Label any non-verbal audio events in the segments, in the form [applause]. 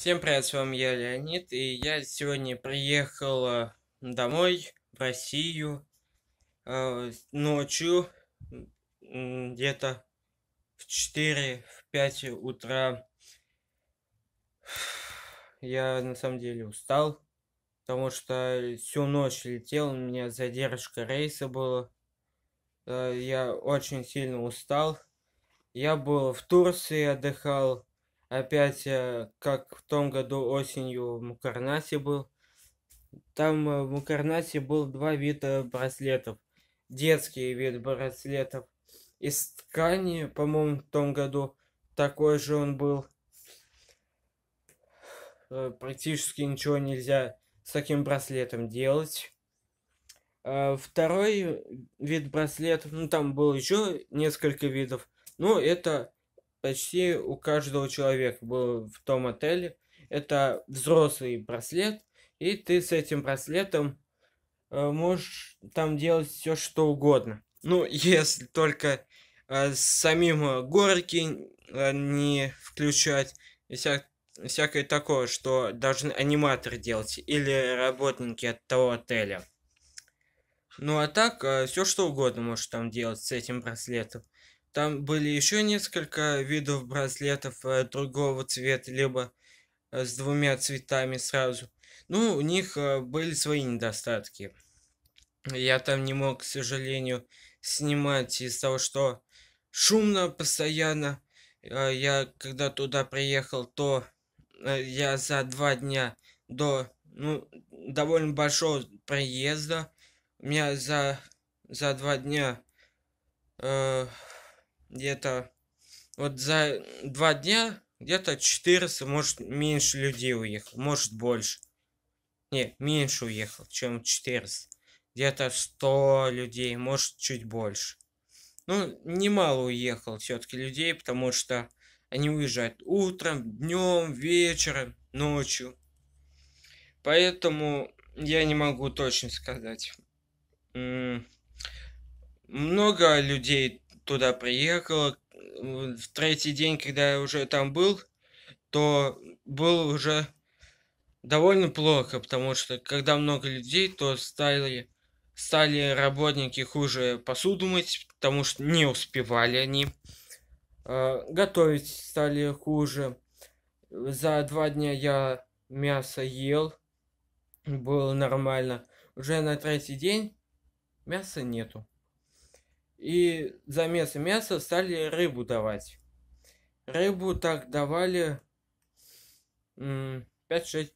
Всем привет, с вами я, Леонид, и я сегодня приехал э, домой, в Россию, э, ночью, где-то в 4-5 в утра. Я на самом деле устал, потому что всю ночь летел, у меня задержка рейса была. Э, я очень сильно устал. Я был в Турции, отдыхал опять, э, как в том году осенью в Мукарнасе был. Там э, в Мукарнасе был два вида браслетов. Детский вид браслетов. Из ткани, по-моему, в том году такой же он был. Э, практически ничего нельзя с таким браслетом делать. А второй вид браслетов, ну там было еще несколько видов, но это почти у каждого человека был в том отеле. Это взрослый браслет, и ты с этим браслетом э, можешь там делать все что угодно. Ну, [laughs] если только э, самим горки э, не включать вся, всякое такое, что должны аниматоры делать или работники от того отеля. Ну а так, э, все что угодно можешь там делать с этим браслетом. Там были еще несколько видов браслетов э, другого цвета, либо э, с двумя цветами сразу. Ну, у них э, были свои недостатки. Я там не мог, к сожалению, снимать из-за того, что шумно постоянно. Я когда туда приехал, то я за два дня до ну, довольно большого проезда. У меня за, за два дня э, где-то вот за два дня где-то 400, может, меньше людей уехал может, больше. Не, меньше уехал, чем 400. Где-то 100 людей, может, чуть больше. Ну, немало уехал все-таки людей, потому что они уезжают утром, днем, вечером, ночью. Поэтому я не могу точно сказать. Много людей туда приехал, в третий день, когда я уже там был, то было уже довольно плохо, потому что когда много людей, то стали, стали работники хуже посуду мыть, потому что не успевали они. А, готовить стали хуже. За два дня я мясо ел, было нормально. Уже на третий день мяса нету и за заместо мяса стали рыбу давать. Рыбу так давали 5-6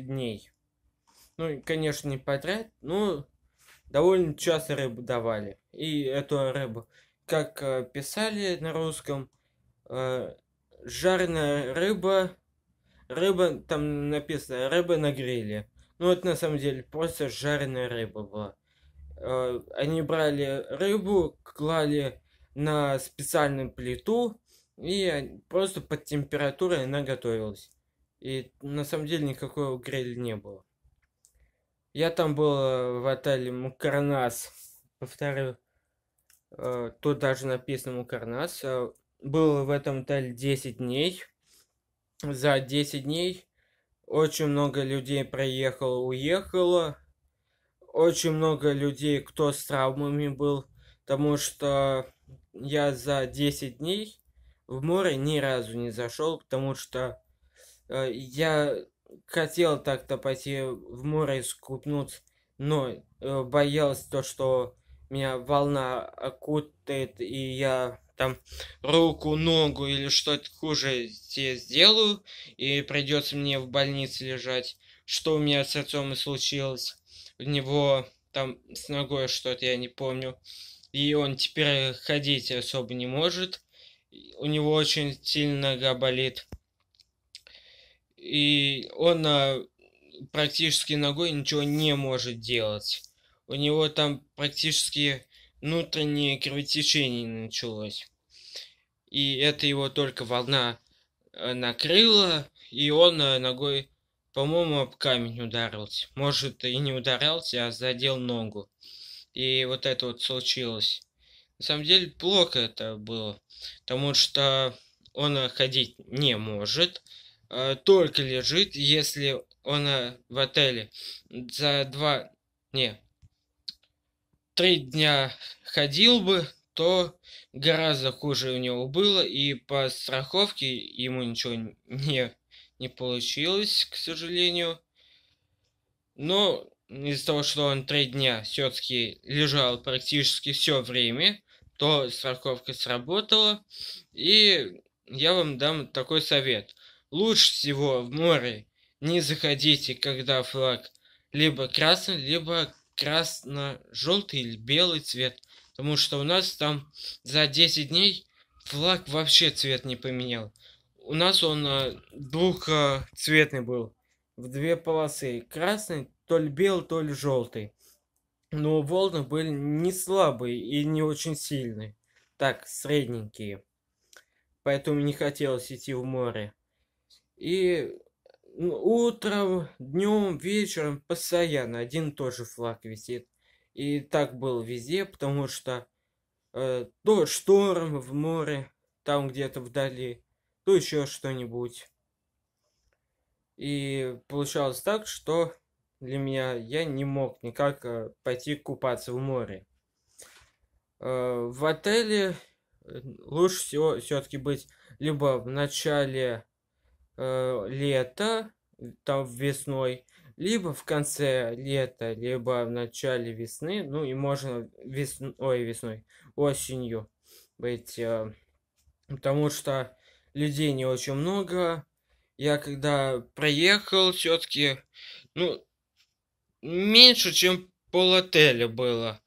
дней. Ну, конечно, не подряд, но довольно часто рыбу давали. И эту рыбу, как э, писали на русском, э, жареная рыба, рыба, там написано, рыба на гриле. Ну, это на самом деле просто жареная рыба была. Э, они брали рыбу, клали на специальную плиту, и просто под температурой она готовилась. И на самом деле никакого гриля не было. Я там был э, в отеле Мукарнас, повторю, э, тут даже написано Мукарнас. Был в этом отеле 10 дней. За 10 дней очень много людей приехало, уехало очень много людей, кто с травмами был, потому что я за 10 дней в море ни разу не зашел, потому что э, я хотел так-то пойти в море искупнуть, но э, боялся то, что меня волна окутает, и я там руку, ногу или что-то хуже тебе сделаю, и придется мне в больнице лежать, что у меня с отцом и случилось у него там с ногой что-то, я не помню. И он теперь ходить особо не может. У него очень сильно нога болит. И он а, практически ногой ничего не может делать. У него там практически внутреннее кровотечение началось. И это его только волна э, накрыла, и он э, ногой по-моему, об камень ударился. Может, и не ударился, а задел ногу. И вот это вот случилось. На самом деле, плохо это было. Потому что он ходить не может. А только лежит, если он э, в отеле за два... Не. Три дня ходил бы, то гораздо хуже у него было. И по страховке ему ничего не не получилось, к сожалению. Но из-за того, что он три дня все-таки лежал практически все время, то страховка сработала. И я вам дам такой совет. Лучше всего в море не заходите, когда флаг либо красный, либо красно-желтый или белый цвет. Потому что у нас там за 10 дней флаг вообще цвет не поменял у нас он э, двухцветный был, в две полосы. Красный, то ли белый, то ли желтый. Но волны были не слабые и не очень сильные. Так, средненькие. Поэтому не хотелось идти в море. И утром, днем, вечером постоянно один и тот же флаг висит. И так было везде, потому что э, то шторм в море, там где-то вдали, то еще что-нибудь. И получалось так, что для меня я не мог никак э, пойти купаться в море. Э, в отеле э, лучше всего все-таки быть либо в начале лета, там весной, либо в конце лета, либо в начале весны, ну и можно весной, ой, весной, осенью быть, потому что людей не очень много. Я когда проехал, все-таки, ну, меньше, чем пол отеля было,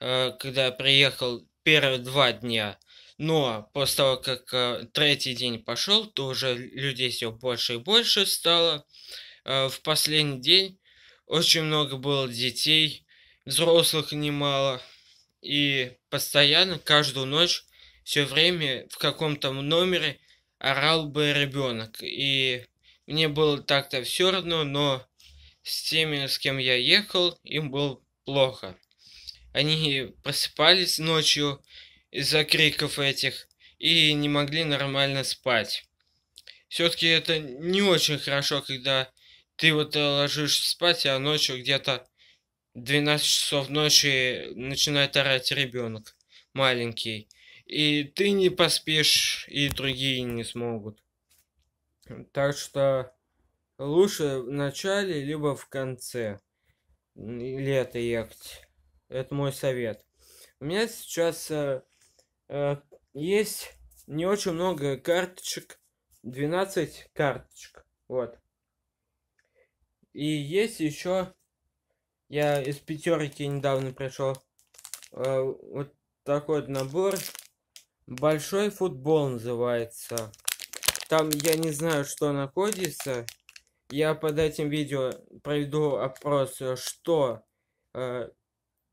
э, когда я приехал первые два дня. Но после того, как э, третий день пошел, то уже людей все больше и больше стало. Э, в последний день очень много было детей, взрослых немало. И постоянно, каждую ночь, все время в каком-то номере орал бы ребенок. И мне было так-то все равно, но с теми, с кем я ехал, им было плохо. Они просыпались ночью из-за криков этих и не могли нормально спать. Все-таки это не очень хорошо, когда ты вот э, ложишься спать, а ночью где-то 12 часов ночи начинает орать ребенок маленький. И ты не поспишь, и другие не смогут. Так что лучше в начале, либо в конце лета ехать. Это мой совет. У меня сейчас э, э, есть не очень много карточек. 12 карточек. Вот. И есть еще... Я из пятерки недавно пришел. Э, вот такой вот набор Большой футбол называется. Там я не знаю, что находится. Я под этим видео проведу опрос, что, э,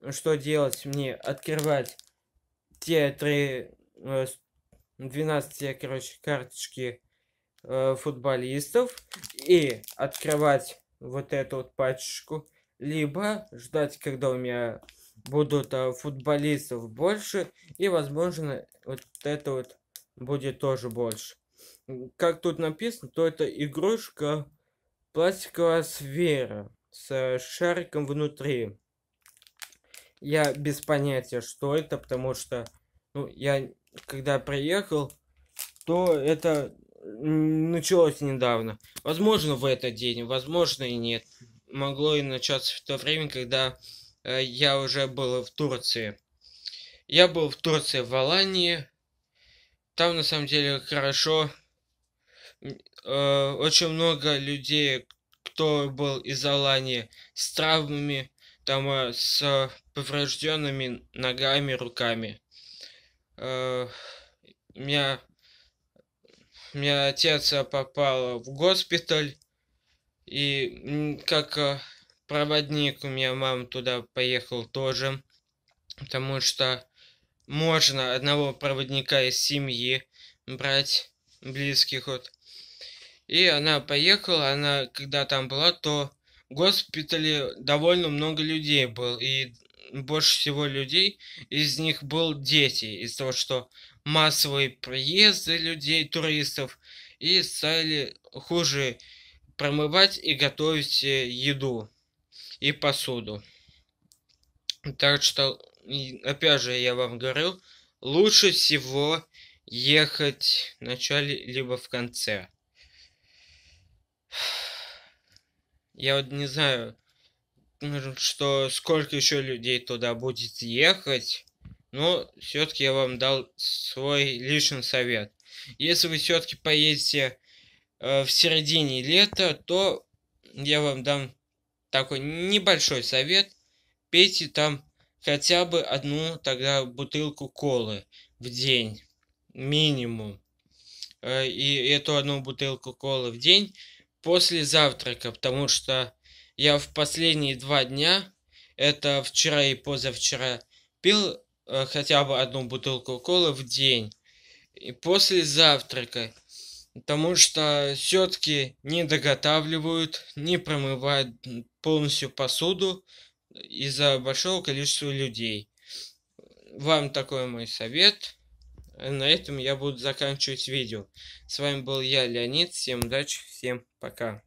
что делать мне, открывать те три, э, 12, короче, карточки э, футболистов и открывать вот эту вот пачку, либо ждать, когда у меня будут а, футболистов больше, и, возможно, вот это вот будет тоже больше. Как тут написано, то это игрушка пластиковая сфера с шариком внутри. Я без понятия, что это, потому что, ну, я когда приехал, то это началось недавно. Возможно, в этот день, возможно и нет. Могло и начаться в то время, когда Э, я уже был в Турции. Я был в Турции, в Алании. Там на самом деле хорошо. Э, очень много людей, кто был из Алании с травмами, там э, с поврежденными ногами, руками. Меня, меня отец попал в госпиталь, и как проводник у меня мама туда поехал тоже, потому что можно одного проводника из семьи брать, близких вот. И она поехала, она когда там была, то в госпитале довольно много людей был, и больше всего людей из них был дети, из за того, что массовые приезды людей, туристов, и стали хуже промывать и готовить э, еду и посуду. Так что, опять же, я вам говорю, лучше всего ехать в начале либо в конце. Я вот не знаю, что сколько еще людей туда будет ехать, но все-таки я вам дал свой личный совет. Если вы все-таки поедете э, в середине лета, то я вам дам такой небольшой совет. Пейте там хотя бы одну тогда бутылку колы в день. Минимум. Э, и эту одну бутылку колы в день после завтрака. Потому что я в последние два дня, это вчера и позавчера, пил э, хотя бы одну бутылку колы в день. И после завтрака потому что все-таки не доготавливают, не промывают полностью посуду из-за большого количества людей. Вам такой мой совет. На этом я буду заканчивать видео. С вами был я, Леонид. Всем удачи, всем пока.